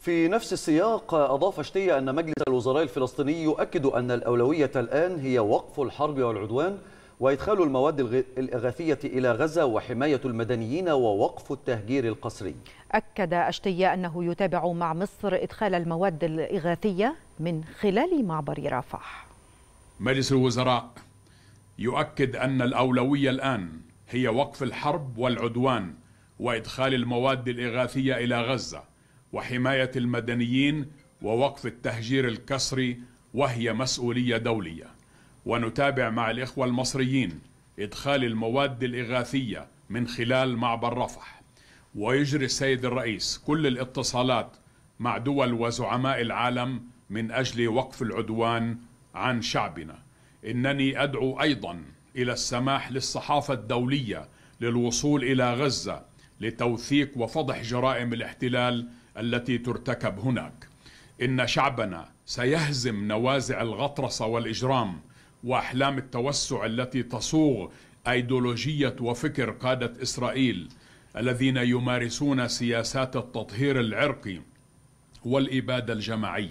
في نفس السياق أضاف شتية أن مجلس الوزراء الفلسطيني يؤكد أن الأولوية الآن هي وقف الحرب والعدوان وإدخال المواد الإغاثية إلى غزة وحماية المدنيين ووقف التهجير القسري أكد أشتية أنه يتابع مع مصر إدخال المواد الإغاثية من خلال معبر رفح مجلس الوزراء يؤكد أن الأولوية الآن هي وقف الحرب والعدوان وإدخال المواد الإغاثية إلى غزة وحماية المدنيين ووقف التهجير الكسري وهي مسؤولية دولية ونتابع مع الإخوة المصريين إدخال المواد الإغاثية من خلال معبر رفح ويجري السيد الرئيس كل الاتصالات مع دول وزعماء العالم من أجل وقف العدوان عن شعبنا إنني أدعو أيضا إلى السماح للصحافة الدولية للوصول إلى غزة لتوثيق وفضح جرائم الاحتلال التي ترتكب هناك إن شعبنا سيهزم نوازع الغطرسة والإجرام وأحلام التوسع التي تصوغ أيديولوجية وفكر قادة إسرائيل الذين يمارسون سياسات التطهير العرقي والإبادة الجماعية